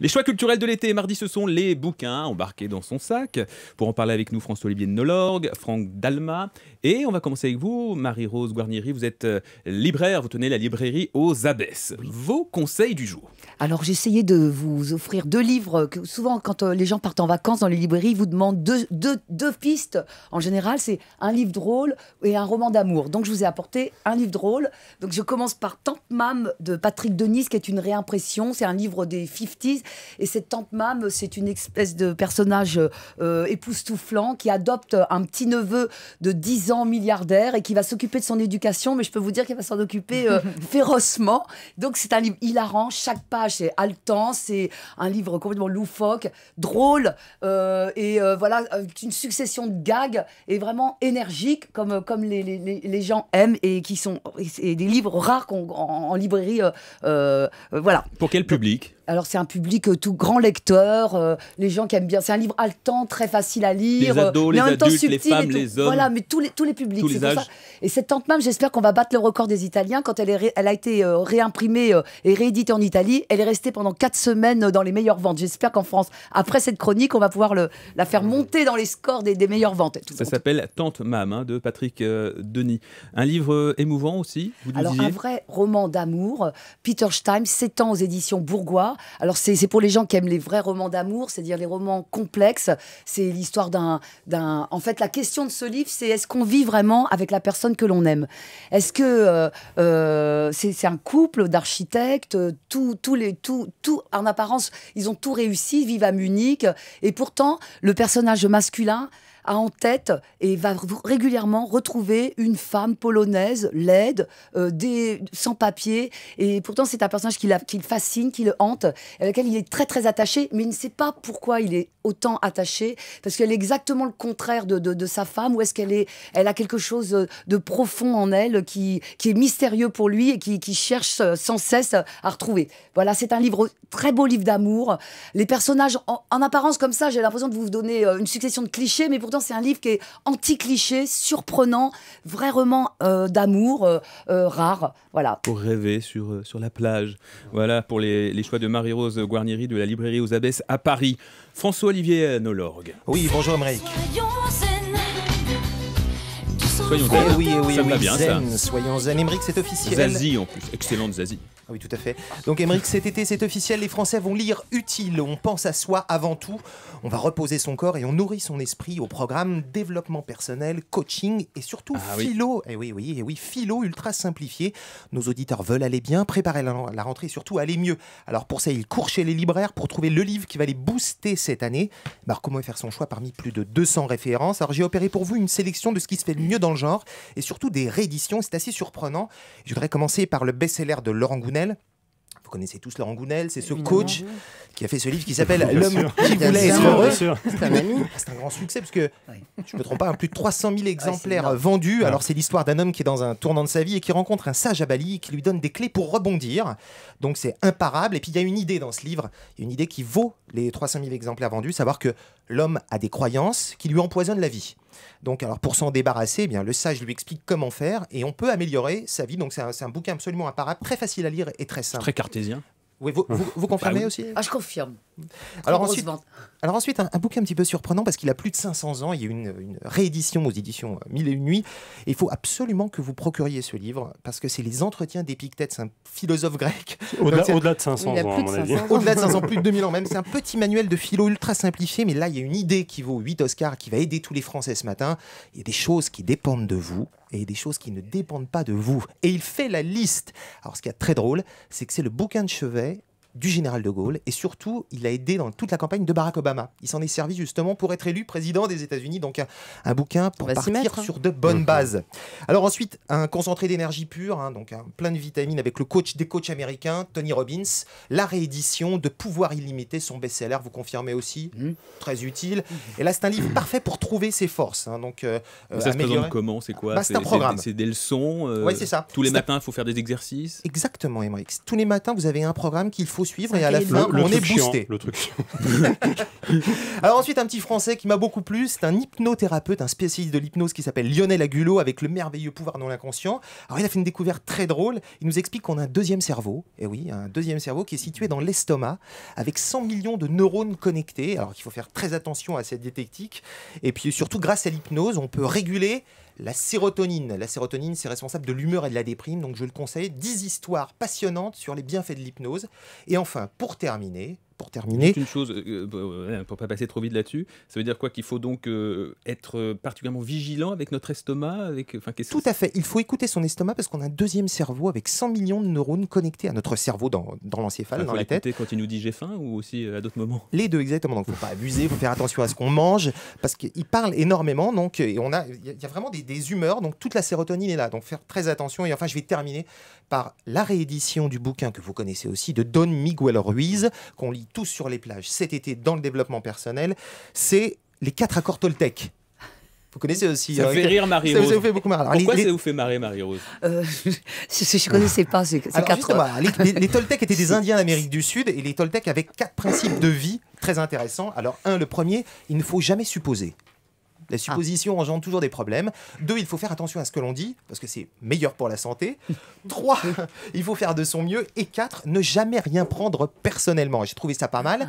Les choix culturels de l'été, mardi, ce sont les bouquins embarqués dans son sac. Pour en parler avec nous, François-Olivier Nolorgue, Franck Dalma. Et on va commencer avec vous, Marie-Rose Guarnieri. Vous êtes euh, libraire, vous tenez la librairie aux Abbesses. Vos conseils du jour Alors, j'essayais de vous offrir deux livres. Que souvent, quand euh, les gens partent en vacances dans les librairies, ils vous demandent deux, pistes. En général, c'est un livre drôle et un roman d'amour. Donc, je vous ai apporté un livre drôle. Donc, je commence par Tante Mam de Patrick Denis, qui est une réimpression. C'est un livre des 50s et cette tante Mam, c'est une espèce de personnage euh, époustouflant qui adopte un petit neveu de 10 ans milliardaire et qui va s'occuper de son éducation. Mais je peux vous dire qu'il va s'en occuper euh, férocement. Donc c'est un livre hilarant. Chaque page est haletant. C'est un livre complètement loufoque, drôle euh, et voilà une succession de gags et vraiment énergique comme comme les, les, les gens aiment et qui sont des livres rares qu'on en, en, librairie. voilà. Pour quel public alors c'est un public euh, tout grand lecteur, euh, les gens qui aiment bien. C'est un livre haletant, très facile à lire, les euh, ados, les femmes, les hommes, voilà, mais tous les tous les publics. Tous Et cette tante Mam, j'espère qu'on va battre le record des Italiens. Quand elle, a été réimprimée et rééditée en Italie, elle est restée pendant quatre semaines dans les meilleures ventes. J'espère qu'en France, après cette chronique, on va pouvoir la faire monter dans les scores des, meilleures ventes. ça s'appelle Tante Mam hein, de Patrick Denis. Un livre émouvant aussi. Vous Alors un vrai roman d'amour. Peter Stein, 7 aux éditions Bourgois. Alors, c'est pour les gens qui aiment les vrais romans d'amour, c'est-à-dire les romans complexes. C'est l'histoire d'un. En fait, la question de ce livre, c'est est-ce qu'on vit vraiment avec la personne que l'on aime Est-ce que euh, euh, c'est un couple d'architectes, euh, tout, en apparence, ils ont tout réussi, vivent à Munich, et pourtant, le personnage masculin a en tête et va régulièrement retrouver une femme polonaise, laide, euh, des, sans papier. Et pourtant, c'est un personnage qui, la, qui le fascine, qui le hante, à laquelle il est très très attaché, mais il ne sait pas pourquoi il est autant attaché, parce qu'elle est exactement le contraire de, de, sa femme, ou est-ce qu'elle est, elle a quelque chose de profond en elle qui, qui est mystérieux pour lui et qui, cherche euh, sans cesse à retrouver. Voilà, c'est un livre, très beau livre d'amour. Les personnages, en, en apparence comme ça, j'ai l'impression de vous donner euh, une succession de clichés, mais pourtant, c'est un livre qui est anti-cliché, surprenant, vraiment euh, d'amour euh, euh, rare. Voilà. Pour rêver sur, sur la plage. Voilà pour les, choix de Marie-Rose Guarnieri de la librairie aux Abesses à Paris. François-Olivier Nolorgue. Oui, bonjour Amérique soyons eh oui, eh oui, eh oui, zen, soyons zen. Emmerich, c'est officiel. Zazie en plus, excellente Zazie. Ah oui, tout à fait. Donc Emmerich, cet été, c'est officiel, les Français vont lire utile, on pense à soi avant tout, on va reposer son corps et on nourrit son esprit au programme développement personnel, coaching et surtout ah philo. Oui. Eh oui, oui, et oui, philo ultra simplifié. Nos auditeurs veulent aller bien, préparer la, rentrée et surtout aller mieux. Alors pour ça, ils courent chez les libraires pour trouver le livre qui va les booster cette année. Alors comment faire son choix parmi plus de 200 références Alors j'ai opéré pour vous une sélection de ce qui se fait le mieux dans le genre et surtout des rééditions. C'est assez surprenant. Je voudrais commencer par le best-seller de Laurent Gounel, vous connaissez tous Laurent Gounel, c'est ce coach qui a fait ce livre qui s'appelle L'homme qui voulait être heureux. Ah, c'est un, grand succès parce que, je ne me trompe pas, hein, plus de 300 000 ah, exemplaires vendus. Ah. Alors, c'est l'histoire d'un homme qui est dans un tournant de sa vie et qui rencontre un sage à Bali qui lui donne des clés pour rebondir. Donc, c'est imparable. Et puis, il y a une idée dans ce livre, il une idée qui vaut les 300 000 exemplaires vendus, savoir que l'homme a des croyances qui lui empoisonnent la vie. Donc, alors pour s'en débarrasser, eh bien, le sage lui explique comment faire et on peut améliorer sa vie. Donc, c'est un, un, bouquin absolument imparable, très facile à lire et très simple. Très cartésien vous, confirmez bah aussi ah, Je confirme. Alors ensuite, alors ensuite, un, bouquin un petit peu surprenant parce qu'il a plus de 500 ans. Il y a une, une réédition aux éditions euh, Mille et une nuits. il faut absolument que vous procuriez ce livre parce que c'est les entretiens d'Épictète, c'est un philosophe grec. Au-delà de 500 ans, Au-delà de 500, plus de 2000 ans même. C'est un petit manuel de philo ultra simplifié, mais là, il y a une idée qui vaut 8 Oscars, qui va aider tous les Français ce matin. Il y a des choses qui dépendent de vous et des choses qui ne dépendent pas de vous. Et il fait la liste. Alors ce qui est très drôle, c'est que c'est le bouquin de chevet du général de Gaulle et surtout, il a aidé dans toute la campagne de Barack Obama. Il s'en est servi justement pour être élu président des États-Unis, donc un, bouquin pour partir hein. sur de bonnes mhm. bases. Alors ensuite, un concentré d'énergie pure, hein, donc plein de vitamines avec le coach des coachs américains, Tony Robbins, la réédition de Pouvoir illimité, son best-seller, vous confirmez aussi, mhm. très utile. Et là, c'est un livre parfait pour trouver ses forces. Hein. donc, euh, ça se présente comment C'est quoi bah, C'est un programme. C'est des leçons. Euh, tous les matins, il faut faire des exercices. Exactement, Emmerich. Tous les matins, vous avez un programme qu'il faut suivre et à la fin, on est boosté. Alors ensuite, un petit français qui m'a beaucoup plu, c'est un hypnothérapeute, un spécialiste de l'hypnose qui s'appelle Lionel Agulot avec le merveilleux pouvoir dans l'inconscient Alors il a fait une découverte très drôle. Il nous explique qu'on a un deuxième cerveau, et eh oui, un deuxième cerveau qui est situé dans l'estomac avec 100 millions de neurones connectés. Alors qu'il faut faire très attention à cette détectique. Et puis surtout, grâce à l'hypnose, on peut réguler la sérotonine. La sérotonine, c'est responsable de l'humeur et de la déprime, donc je le conseille. 10 histoires passionnantes sur les bienfaits de l'hypnose. Et enfin, pour terminer, pour terminer. Juste une chose, euh, euh, bah, pour ne pas passer trop vite là-dessus, ça veut dire quoi Qu'il faut donc euh, être particulièrement vigilant avec notre estomac avec, enfin, Tout à fait, il faut écouter son estomac parce qu'on a un deuxième cerveau avec 100 millions de neurones connectés à notre cerveau dans, dans l'encéphale, bah, dans la tête. quand il nous dit j'ai faim ou aussi à d'autres moments Les deux, exactement. Donc il ne faut pas abuser, il faut faire attention à ce qu'on mange parce qu'il parle énormément. Donc il a, y a vraiment des, des, humeurs, donc toute la sérotonine est là. Donc faire très attention. Et enfin, je vais terminer par la réédition du bouquin que vous connaissez aussi de Don Miguel Ruiz, qu'on lit tous sur les plages cet été dans le développement personnel, c'est les quatre accords Toltec. Vous connaissez aussi. Ça vous euh, fait rire Marie-Rose. Ça, vous fait beaucoup marrer. Alors, Pourquoi les, ça vous fait marrer Marie-Rose euh, Je ne connaissais pas ces, ces quatre. Les, les, Toltecs étaient des Indiens d'Amérique du Sud et les Toltecs avaient quatre principes de vie très intéressants. Alors, un, le premier, il ne faut jamais supposer. Les ah. suppositions engendre engendrent toujours des problèmes. Deux, il faut faire attention à ce que l'on dit, parce que c'est meilleur pour la santé. Trois, il faut faire de son mieux. Et quatre, ne jamais rien prendre personnellement. J'ai trouvé ça pas mal. Ah.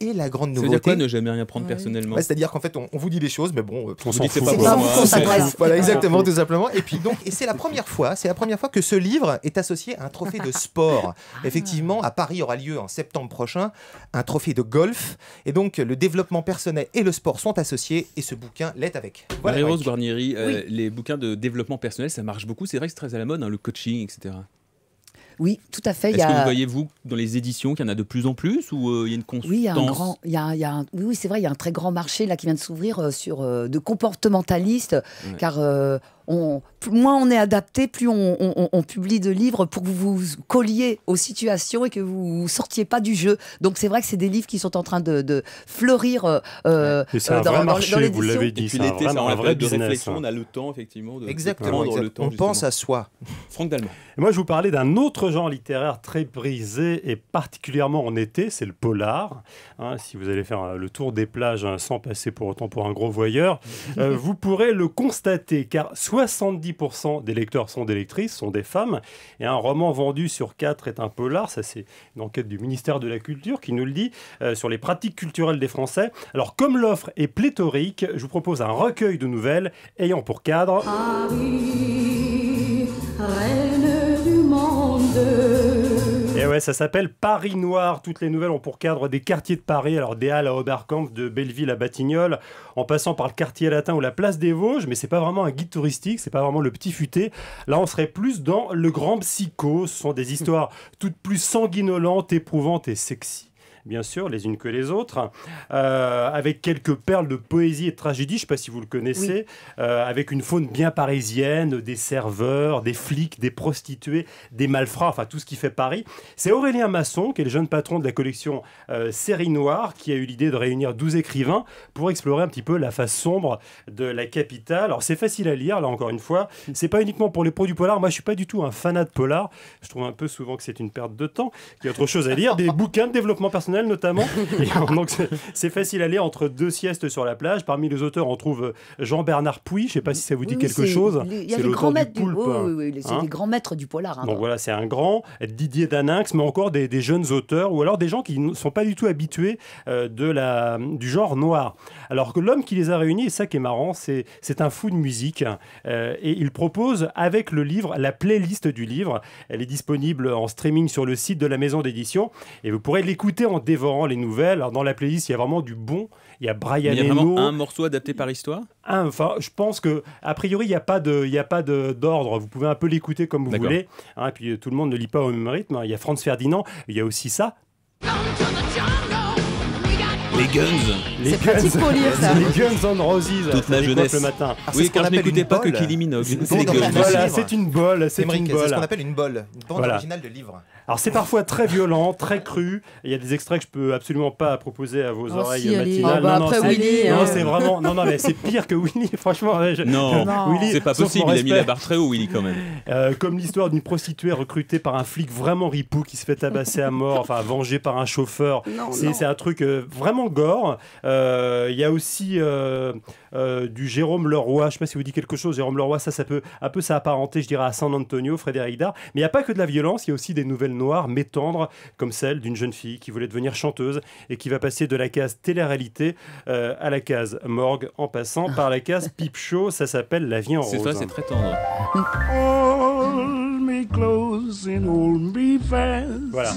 Et la grande nouveauté. cest à quoi ne jamais rien prendre personnellement bah, C'est-à-dire qu'en fait, on, vous dit des choses, mais bon, euh, on s'en fout. Pas Voilà, exactement, tout simplement. Et puis donc, et c'est la première fois, c'est la première fois que ce livre est associé à un trophée de sport. Ah. Effectivement, à Paris aura lieu en septembre prochain un trophée de golf. Et donc, le développement personnel et le sport sont associés, et ce bouquin l'est avec. Marie-Rose Guarnieri, euh, les bouquins de développement personnel, ça marche beaucoup. C'est vrai que c'est très à la mode, hein, le coaching, etc. Oui, tout à fait. Est-ce que vous voyez, vous, dans les éditions, qu'il y en a de plus en plus ou euh, il y a une Oui, grand, oui, c'est vrai, il y a un très grand marché là qui vient de s'ouvrir euh, sur euh, de comportementalistes, car moins on est adapté, plus on, publie de livres pour que vous vous colliez aux situations et que vous sortiez pas du jeu. Donc c'est vrai que c'est des livres qui sont en train de, fleurir euh, euh, euh dans, marché, vous l'avez dit, c'est un, vrai De réflexion, hein. on a le temps effectivement de prendre le temps. On pense à soi. Franck moi je vous parlais d'un autre genre littéraire très brisé et particulièrement en été, c'est le polar. Hein. si vous allez faire euh, le tour des plages hein, sans passer pour autant pour un gros voyeur, vous pourrez le constater car soit 70% des lecteurs sont des lectrices, sont des femmes. Et un roman vendu sur quatre est un peu large. Ça, c'est une enquête du ministère de la Culture qui nous le dit euh, sur les pratiques culturelles des Français. Alors, comme l'offre est pléthorique, je vous propose un recueil de nouvelles ayant pour cadre. reine du monde. Eh ouais, ça s'appelle Paris Noir. Toutes les nouvelles ont pour cadre des quartiers de Paris, alors des Halles à Oberkampf, de Belleville à Batignolles, en passant par le quartier latin ou la place des Vosges, mais c'est pas vraiment un guide touristique, c'est pas vraiment le petit futé. Là, on serait plus dans le grand psycho. Ce sont des histoires toutes plus sanguinolentes, éprouvantes et sexy bien sûr, les unes que les autres, euh, avec quelques perles de poésie et de tragédie, je ne sais pas si vous le connaissez, euh, avec une faune bien parisienne, des serveurs, des flics, des prostituées, des malfrats, enfin tout ce qui fait Paris. C'est Aurélien Masson, qui est le jeune patron de la collection euh, Série Noire, qui a eu l'idée de réunir 12 écrivains pour explorer un petit peu la face sombre de la capitale. Alors c'est facile à lire, là encore une fois, c'est pas uniquement pour les produits polars, moi je suis pas du tout un fanat de polar, je trouve un peu souvent que c'est une perte de temps, il y a autre chose à lire, des bouquins de développement personnel notamment. donc c'est facile à aller entre deux siestes sur la plage. Parmi les auteurs, on trouve euh, Jean-Bernard Pouy. Je ne sais pas si ça vous dit quelque chose. Il y a les du, oh, hein. hein des grands maîtres du polar. Hein. donc voilà, c'est un grand Didier Daninx, mais encore des, jeunes auteurs ou alors des gens qui ne sont pas du tout habitués euh, de la, du genre noir. Alors que l'homme qui les a réunis, et ça qui est marrant, c'est un fou de musique euh, et il propose avec le livre la playlist du livre. Elle est disponible en streaming sur le site de la maison d'édition et vous pourrez l'écouter en dévorant les nouvelles. Alors, dans la playlist, il y a vraiment du bon. Il y a Brian Il y a un morceau adapté par l'histoire Enfin, je pense que, a priori, il n'y a pas d'ordre. Vous pouvez un peu l'écouter comme vous voulez. Hein, puis, euh, tout le monde ne lit pas au même rythme. Hein. Il y a Franz Ferdinand. Il y a aussi ça. Les Guns. Les Guns. pratique pour ça. Les Guns on Roses. Toute ma jeunesse. Le matin. Ah, oui, quand je n'écoutais pas que Kylie Minogue. C'est une bolle. C'est une bolle. C'est ce qu'on appelle une bolle. Une bande originale de livres. Alors c'est parfois très violent, très cru. Il y a des extraits que je peux absolument pas proposer à vos oh, oreilles matinales. non, après Non, hein. c'est vraiment. Non, non, mais c'est pire que Willy. Franchement, non, c'est pas possible. Il a mis la barre très haut, Willy, quand même. Euh, comme l'histoire d'une prostituée recrutée par un flic vraiment ripou qui se fait tabasser à mort, enfin vengée par un chauffeur. C'est un truc euh, vraiment gore. Euh, il y a aussi euh, euh, du Jérôme Leroy. Je ne sais pas si vous dites quelque chose. Jérôme Leroy, ça, ça peut un peu s'apparenter, je dirais, à San Antonio, Frédéric Dard. Mais il n'y a pas que de la violence. Il y a aussi des nouvelles noires tendres comme celle d'une jeune fille qui voulait devenir chanteuse et qui va passer de la case télé-réalité à la case morgue, en passant par la case pipe show. Ça s'appelle La vie en rose. C'est ça, c'est très tendre. Voilà.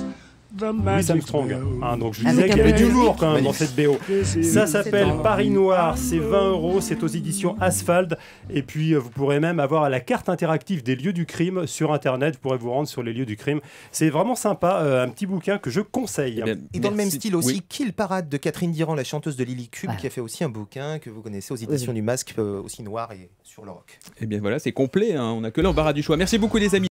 Louis Armstrong. Hein, donc je disais qu'il y avait du lourd quand même dans cette BO. Ça s'appelle Paris Noir, c'est 20 euros, c'est aux éditions Asphalte. Et puis euh, vous pourrez même avoir la carte interactive des lieux du crime sur internet. Vous pourrez vous rendre sur les lieux du crime. C'est vraiment sympa, euh, un petit bouquin que je conseille. Eh et, dans le même style aussi, Kill Parade de Catherine Diran, la chanteuse de Lily Cube, qui a fait aussi un bouquin que vous connaissez aux éditions du Masque, euh, aussi noir et sur le rock. Et eh bien voilà, c'est complet, hein. on n'a que l'embarras du choix. Merci beaucoup les amis.